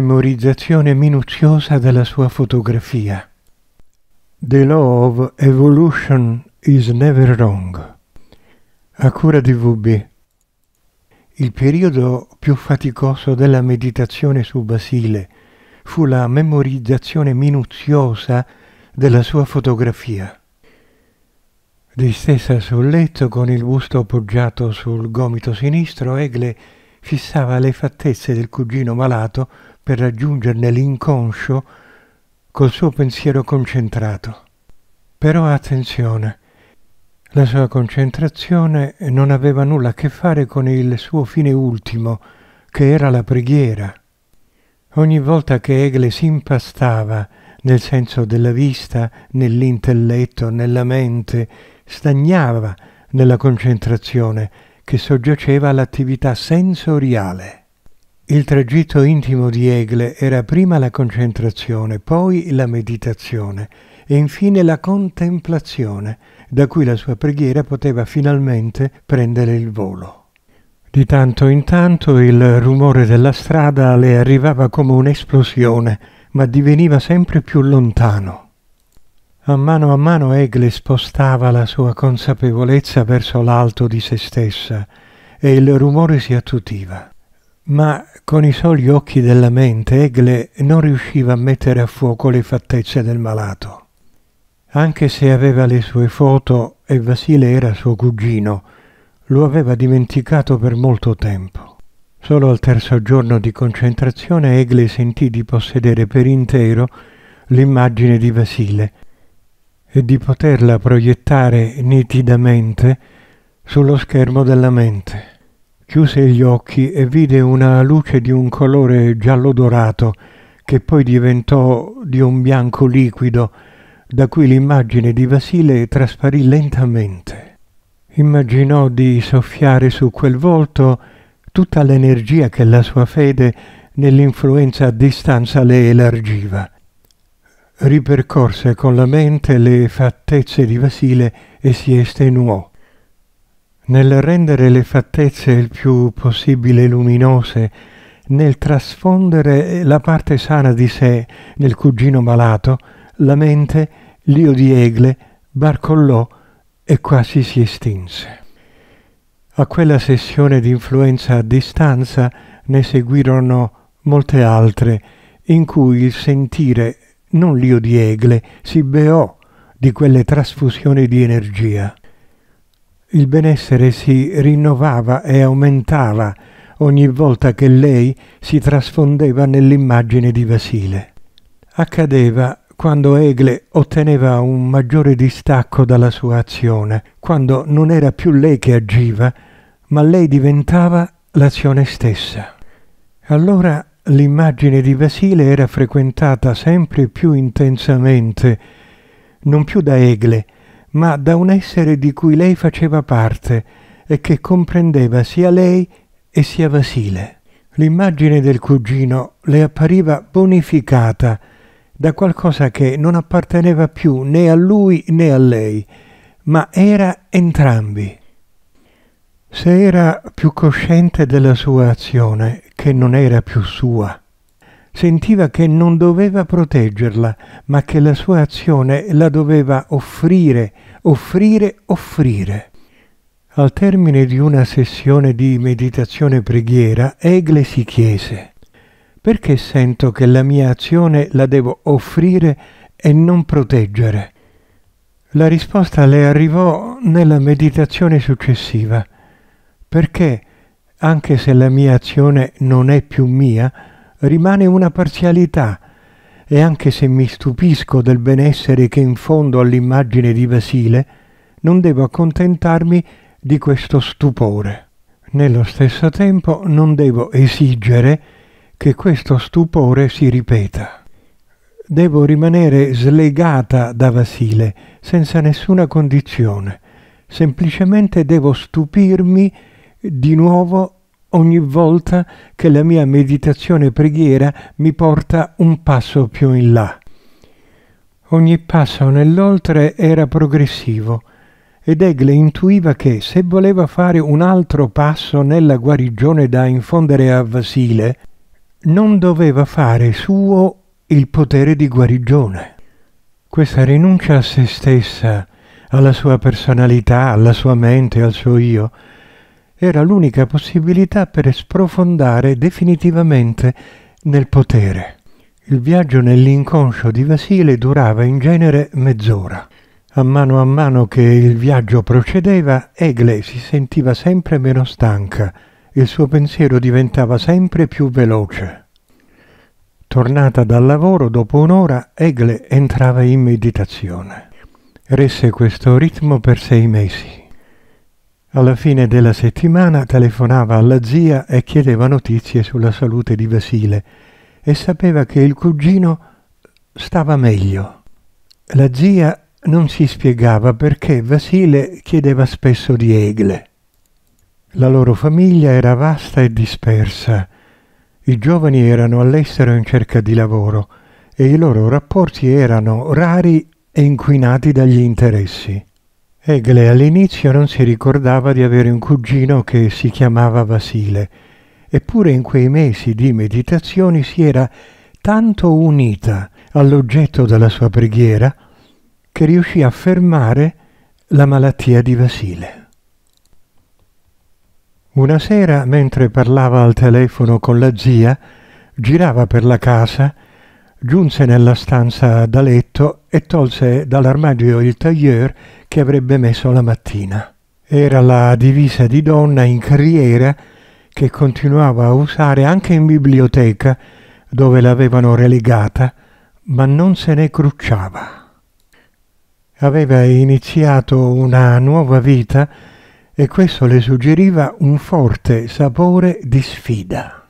memorizzazione minuziosa della sua fotografia. The Law of Evolution is Never Wrong, a cura di VB. Il periodo più faticoso della meditazione su Basile fu la memorizzazione minuziosa della sua fotografia. Distesa sul letto con il busto appoggiato sul gomito sinistro, Egle fissava le fattezze del cugino malato per raggiungerne l'inconscio col suo pensiero concentrato. Però attenzione, la sua concentrazione non aveva nulla a che fare con il suo fine ultimo, che era la preghiera. Ogni volta che Egle si impastava nel senso della vista, nell'intelletto, nella mente, stagnava nella concentrazione che soggiaceva all'attività sensoriale. Il tragitto intimo di Egle era prima la concentrazione, poi la meditazione e infine la contemplazione, da cui la sua preghiera poteva finalmente prendere il volo. Di tanto in tanto il rumore della strada le arrivava come un'esplosione, ma diveniva sempre più lontano. A mano a mano Egle spostava la sua consapevolezza verso l'alto di se stessa e il rumore si attutiva ma con i soli occhi della mente Egle non riusciva a mettere a fuoco le fattezze del malato. Anche se aveva le sue foto e Vasile era suo cugino, lo aveva dimenticato per molto tempo. Solo al terzo giorno di concentrazione Egle sentì di possedere per intero l'immagine di Vasile e di poterla proiettare nitidamente sullo schermo della mente. Chiuse gli occhi e vide una luce di un colore giallo dorato che poi diventò di un bianco liquido, da cui l'immagine di Vasile trasparì lentamente. Immaginò di soffiare su quel volto tutta l'energia che la sua fede nell'influenza a distanza le elargiva. Ripercorse con la mente le fattezze di Vasile e si estenuò nel rendere le fattezze il più possibile luminose, nel trasfondere la parte sana di sé nel cugino malato, la mente, l'io di Egle, barcollò e quasi si estinse. A quella sessione di influenza a distanza ne seguirono molte altre, in cui il sentire, non l'io di Egle, si beò di quelle trasfusioni di energia. Il benessere si rinnovava e aumentava ogni volta che lei si trasfondeva nell'immagine di Vasile. Accadeva quando Egle otteneva un maggiore distacco dalla sua azione, quando non era più lei che agiva, ma lei diventava l'azione stessa. Allora l'immagine di Vasile era frequentata sempre più intensamente, non più da Egle, ma da un essere di cui lei faceva parte e che comprendeva sia lei e sia Vasile. L'immagine del cugino le appariva bonificata da qualcosa che non apparteneva più né a lui né a lei, ma era entrambi. Se era più cosciente della sua azione, che non era più sua, sentiva che non doveva proteggerla, ma che la sua azione la doveva offrire, offrire, offrire. Al termine di una sessione di meditazione preghiera, Egle si chiese, perché sento che la mia azione la devo offrire e non proteggere? La risposta le arrivò nella meditazione successiva, perché, anche se la mia azione non è più mia, rimane una parzialità e anche se mi stupisco del benessere che in fondo all'immagine di Vasile, non devo accontentarmi di questo stupore. Nello stesso tempo non devo esigere che questo stupore si ripeta. Devo rimanere slegata da Vasile, senza nessuna condizione. Semplicemente devo stupirmi di nuovo ogni volta che la mia meditazione e preghiera mi porta un passo più in là. Ogni passo nell'oltre era progressivo ed Egle intuiva che se voleva fare un altro passo nella guarigione da infondere a Vasile, non doveva fare suo il potere di guarigione. Questa rinuncia a se stessa, alla sua personalità, alla sua mente, al suo io, era l'unica possibilità per sprofondare definitivamente nel potere. Il viaggio nell'inconscio di Vasile durava in genere mezz'ora. A mano a mano che il viaggio procedeva, Egle si sentiva sempre meno stanca, il suo pensiero diventava sempre più veloce. Tornata dal lavoro, dopo un'ora, Egle entrava in meditazione. Resse questo ritmo per sei mesi. Alla fine della settimana telefonava alla zia e chiedeva notizie sulla salute di Vasile e sapeva che il cugino stava meglio. La zia non si spiegava perché Vasile chiedeva spesso di Egle. La loro famiglia era vasta e dispersa. I giovani erano all'estero in cerca di lavoro e i loro rapporti erano rari e inquinati dagli interessi. Egle all'inizio non si ricordava di avere un cugino che si chiamava Vasile, eppure in quei mesi di meditazioni si era tanto unita all'oggetto della sua preghiera che riuscì a fermare la malattia di Vasile. Una sera, mentre parlava al telefono con la zia, girava per la casa Giunse nella stanza da letto e tolse dall'armadio il tailleur che avrebbe messo la mattina. Era la divisa di donna in carriera che continuava a usare anche in biblioteca, dove l'avevano relegata, ma non se ne crucciava aveva iniziato una nuova vita e questo le suggeriva un forte sapore di sfida.